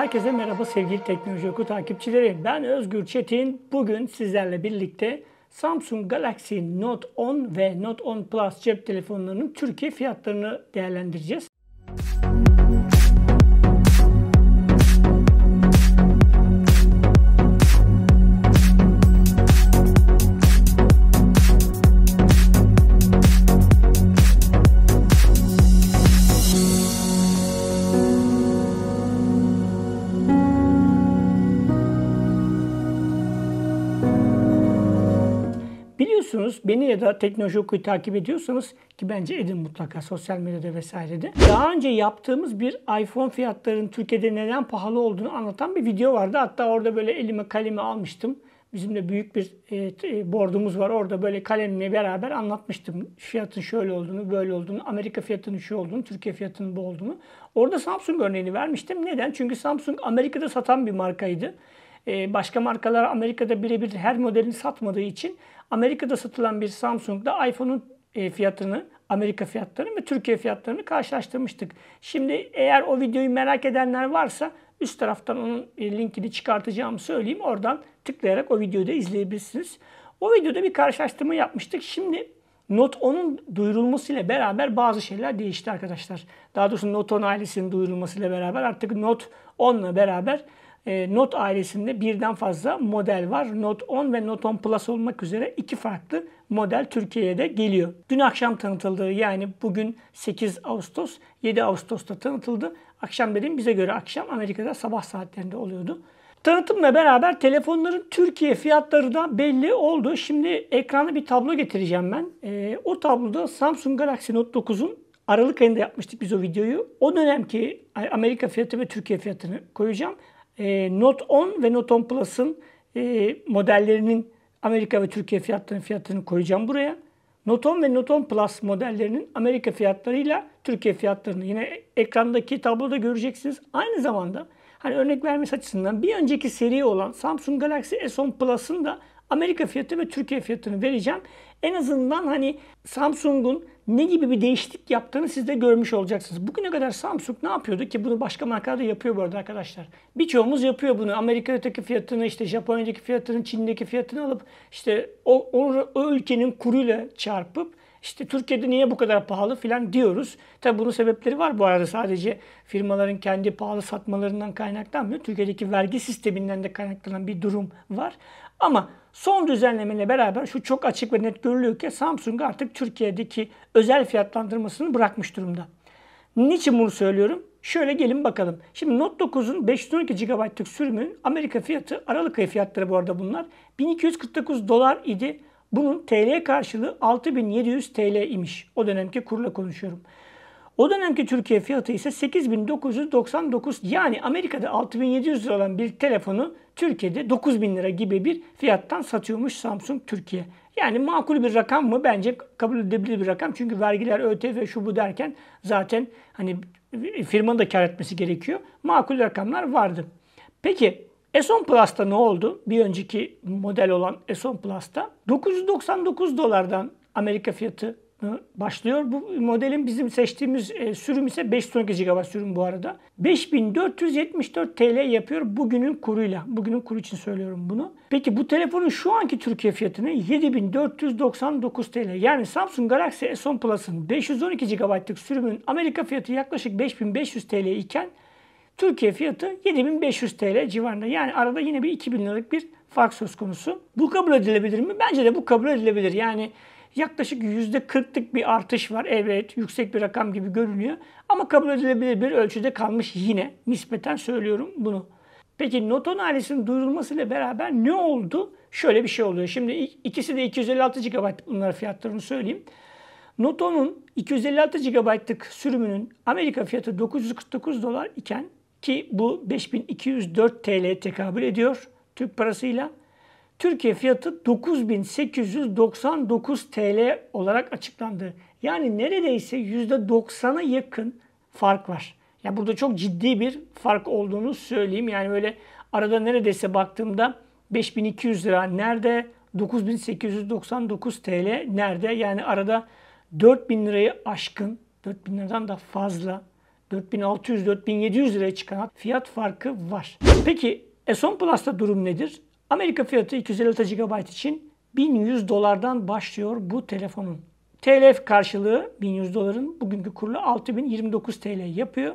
Herkese merhaba sevgili Teknoloji Oku takipçileri. Ben Özgür Çetin. Bugün sizlerle birlikte Samsung Galaxy Note 10 ve Note 10 Plus cep telefonlarının Türkiye fiyatlarını değerlendireceğiz. Müzik izliyorsunuz, beni ya da teknoloji okuyu takip ediyorsanız ki bence edin mutlaka sosyal medyada vesairede. Daha önce yaptığımız bir iPhone fiyatlarının Türkiye'de neden pahalı olduğunu anlatan bir video vardı. Hatta orada böyle elime kalemi almıştım. Bizim de büyük bir e, e bordumuz var. Orada böyle kalemle beraber anlatmıştım. Fiyatın şöyle olduğunu, böyle olduğunu, Amerika fiyatının şu olduğunu, Türkiye fiyatının bu olduğunu. Orada Samsung örneğini vermiştim. Neden? Çünkü Samsung Amerika'da satan bir markaydı. Ee, başka markalar Amerika'da birebir her modelini satmadığı için Amerika'da satılan bir Samsung'da iPhone'un e, fiyatını Amerika fiyatlarını ve Türkiye fiyatlarını karşılaştırmıştık. Şimdi eğer o videoyu merak edenler varsa üst taraftan onun e, linkini çıkartacağımı söyleyeyim. Oradan tıklayarak o videoyu da izleyebilirsiniz. O videoda bir karşılaştırma yapmıştık. Şimdi Note 10'un duyurulmasıyla beraber bazı şeyler değişti arkadaşlar. Daha doğrusu Note 10 ailesinin duyurulmasıyla beraber artık Note 10'la beraber e, Note ailesinde birden fazla model var. Note 10 ve Note 10 Plus olmak üzere iki farklı model Türkiye'ye de geliyor. Dün akşam tanıtıldı. Yani bugün 8 Ağustos, 7 Ağustos'ta tanıtıldı. Akşam dedim bize göre akşam Amerika'da sabah saatlerinde oluyordu. Tanıtımla beraber telefonların Türkiye fiyatları da belli oldu. Şimdi ekranı bir tablo getireceğim ben. E, o tabloda Samsung Galaxy Note 9'un Aralık ayında yapmıştık biz o videoyu. O dönemki Amerika fiyatı ve Türkiye fiyatını koyacağım e, Note 10 ve Note 10 Plus'ın e, modellerinin Amerika ve Türkiye fiyatlarının fiyatlarını koyacağım buraya. Note 10 ve Note 10 Plus modellerinin Amerika fiyatlarıyla Türkiye fiyatlarını yine ekrandaki tabloda göreceksiniz. Aynı zamanda hani örnek vermesi açısından bir önceki seri olan Samsung Galaxy S10 Plus'ın da Amerika fiyatı ve Türkiye fiyatını vereceğim. En azından hani Samsung'un ne gibi bir değişiklik yaptığını siz de görmüş olacaksınız. Bugüne kadar Samsung ne yapıyordu ki bunu başka markalar da yapıyor bu arada arkadaşlar. Birçoğumuz yapıyor bunu. Amerika'daki fiyatını, işte Japonya'daki fiyatını, Çin'deki fiyatını alıp işte o, o, o ülkenin kuruyla çarpıp işte Türkiye'de niye bu kadar pahalı filan diyoruz. Tabi bunun sebepleri var bu arada sadece firmaların kendi pahalı satmalarından kaynaklanmıyor. Türkiye'deki vergi sisteminden de kaynaklanan bir durum var. Ama son düzenlemeyle beraber şu çok açık ve net görülüyor ki Samsung artık Türkiye'deki özel fiyatlandırmasını bırakmış durumda. Niçin bunu söylüyorum? Şöyle gelin bakalım. Şimdi Note 9'un 512 GB'lık sürümünün Amerika fiyatı, Aralık ayı fiyatları bu arada bunlar. 1249 dolar idi. Bunun TL karşılığı 6700 TL imiş. O dönemki kurla konuşuyorum. O dönemki Türkiye fiyatı ise 8999 yani Amerika'da 6700 lira olan bir telefonu Türkiye'de 9000 lira gibi bir fiyattan satıyormuş Samsung Türkiye. Yani makul bir rakam mı? Bence kabul edilebilir bir rakam. Çünkü vergiler, ÖTV, şu bu derken zaten hani firmanın da kar etmesi gerekiyor. Makul rakamlar vardı. Peki S10 Plus'ta ne oldu? Bir önceki model olan S10 Plus'ta 999 dolardan Amerika fiyatı başlıyor. Bu modelin bizim seçtiğimiz e, sürüm ise 512 GB sürüm bu arada. 5474 TL yapıyor bugünün kuruyla. Bugünün kuru için söylüyorum bunu. Peki bu telefonun şu anki Türkiye fiyatını 7499 TL. Yani Samsung Galaxy S10 Plus'ın 512 GB'lık sürümün Amerika fiyatı yaklaşık 5500 TL iken Türkiye fiyatı 7500 TL civarında. Yani arada yine bir 2000 liralık bir fark söz konusu. Bu kabul edilebilir mi? Bence de bu kabul edilebilir. Yani yaklaşık %40'lık bir artış var. Evet yüksek bir rakam gibi görünüyor. Ama kabul edilebilir bir ölçüde kalmış yine. Nispeten söylüyorum bunu. Peki Noton ailesinin duyurulmasıyla beraber ne oldu? Şöyle bir şey oluyor. Şimdi ikisi de 256 GB bunlara fiyatlarını söyleyeyim. Noto'nun 256 GB'lık sürümünün Amerika fiyatı 949 dolar iken ki bu 5204 TL tekabül ediyor Türk parasıyla. Türkiye fiyatı 9899 TL olarak açıklandı. Yani neredeyse %90'a yakın fark var. Ya yani burada çok ciddi bir fark olduğunu söyleyeyim. Yani böyle arada neredeyse baktığımda 5200 lira nerede, 9899 TL nerede? Yani arada 4000 lirayı aşkın, 4000 liradan da fazla 4600-4700 liraya çıkan fiyat farkı var. Peki S10 Plus'ta durum nedir? Amerika fiyatı 256 GB için 1100 dolardan başlıyor bu telefonun. TLF karşılığı 1100 doların bugünkü kurulu 6029 TL yapıyor.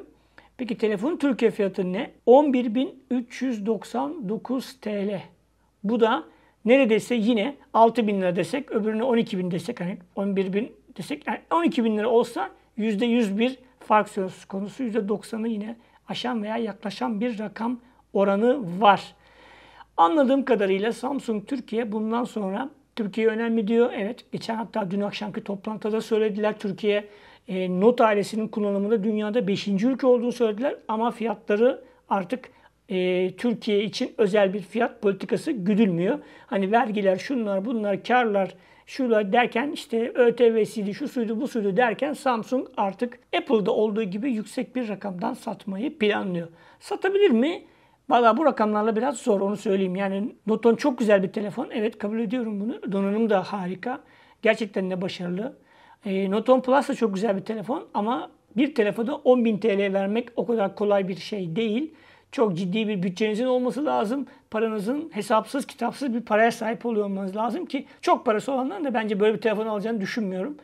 Peki telefonun Türkiye fiyatı ne? 11.399 TL. Bu da neredeyse yine 6000 bin lira desek, öbürüne 12 bin desek, hani 11.000 bin desek, yani 12.000 lira olsa %101 fark söz konusu. %90'ı yine aşan veya yaklaşan bir rakam oranı var. Anladığım kadarıyla Samsung Türkiye bundan sonra Türkiye önemli diyor. Evet geçen hatta dün akşamki toplantıda söylediler. Türkiye e, not ailesinin kullanımında dünyada 5. ülke olduğunu söylediler. Ama fiyatları artık e, Türkiye için özel bir fiyat politikası güdülmüyor. Hani vergiler şunlar bunlar karlar şuyla derken işte ÖTV'siydi, şu suydu, bu suydu derken Samsung artık Apple'da olduğu gibi yüksek bir rakamdan satmayı planlıyor. Satabilir mi? Valla bu rakamlarla biraz zor onu söyleyeyim. Yani Note çok güzel bir telefon. Evet kabul ediyorum bunu. Donanım da harika. Gerçekten de başarılı. E, ee, Note 10 Plus da çok güzel bir telefon ama bir telefona 10.000 TL vermek o kadar kolay bir şey değil çok ciddi bir bütçenizin olması lazım. Paranızın hesapsız, kitapsız bir paraya sahip oluyor olmanız lazım ki çok parası olanların da bence böyle bir telefon alacağını düşünmüyorum.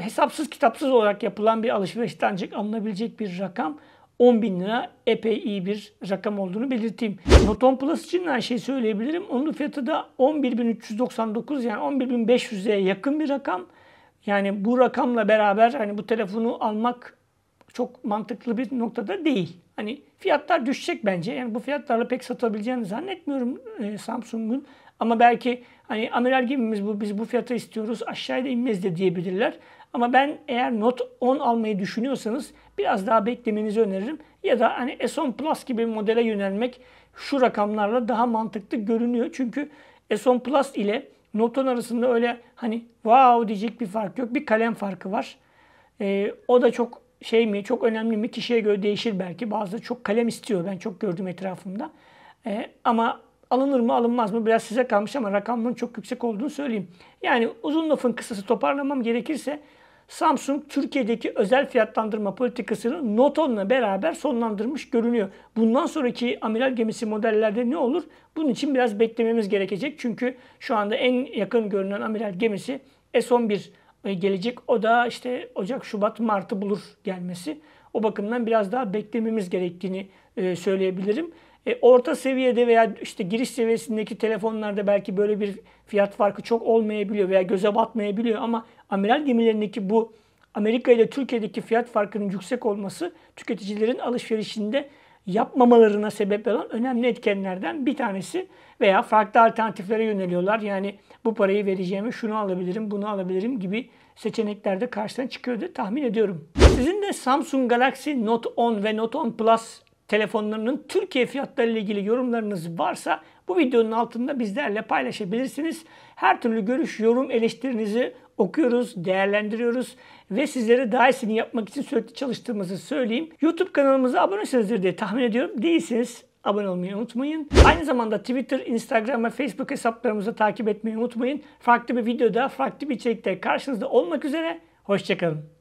Hesapsız, kitapsız olarak yapılan bir alışverişten alınabilecek bir rakam 10 bin lira epey iyi bir rakam olduğunu belirteyim. Note 10 Plus için her şeyi söyleyebilirim. Onun fiyatı da 11.399 yani 11.500'e yakın bir rakam. Yani bu rakamla beraber hani bu telefonu almak çok mantıklı bir noktada değil. Hani fiyatlar düşecek bence. Yani bu fiyatlarla pek satabileceğini zannetmiyorum e, Samsung'un. Ama belki hani amiral gemimiz bu biz bu fiyata istiyoruz aşağıya da inmez de diyebilirler. Ama ben eğer Note 10 almayı düşünüyorsanız biraz daha beklemenizi öneririm. Ya da hani S10 Plus gibi bir modele yönelmek şu rakamlarla daha mantıklı görünüyor. Çünkü S10 Plus ile Note 10 arasında öyle hani wow diyecek bir fark yok. Bir kalem farkı var. Ee, o da çok şey mi, çok önemli mi kişiye göre değişir belki. Bazıları çok kalem istiyor. Ben çok gördüm etrafımda. E, ama alınır mı alınmaz mı biraz size kalmış ama rakamının çok yüksek olduğunu söyleyeyim. Yani uzun lafın kısası toparlamam gerekirse Samsung Türkiye'deki özel fiyatlandırma politikasını Noton'la beraber sonlandırmış görünüyor. Bundan sonraki amiral gemisi modellerde ne olur? Bunun için biraz beklememiz gerekecek. Çünkü şu anda en yakın görünen amiral gemisi S-11 e, gelecek. O da işte Ocak, Şubat, Mart'ı bulur gelmesi. O bakımdan biraz daha beklememiz gerektiğini e, söyleyebilirim. E, orta seviyede veya işte giriş seviyesindeki telefonlarda belki böyle bir fiyat farkı çok olmayabiliyor veya göze batmayabiliyor ama amiral gemilerindeki bu Amerika ile Türkiye'deki fiyat farkının yüksek olması tüketicilerin alışverişinde yapmamalarına sebep olan önemli etkenlerden bir tanesi veya farklı alternatiflere yöneliyorlar. Yani bu parayı vereceğimi, şunu alabilirim, bunu alabilirim gibi seçeneklerde karşısına çıkıyor diye tahmin ediyorum. Sizin de Samsung Galaxy Note 10 ve Note 10 Plus telefonlarının Türkiye fiyatları ile ilgili yorumlarınız varsa bu videonun altında bizlerle paylaşabilirsiniz. Her türlü görüş, yorum, eleştirinizi okuyoruz, değerlendiriyoruz ve sizlere daha iyisini yapmak için sürekli çalıştığımızı söyleyeyim. YouTube kanalımıza abonesinizdir diye tahmin ediyorum. Değilsiniz abone olmayı unutmayın. Aynı zamanda Twitter, Instagram ve Facebook hesaplarımızı takip etmeyi unutmayın. Farklı bir videoda, farklı bir içerikte karşınızda olmak üzere. Hoşçakalın.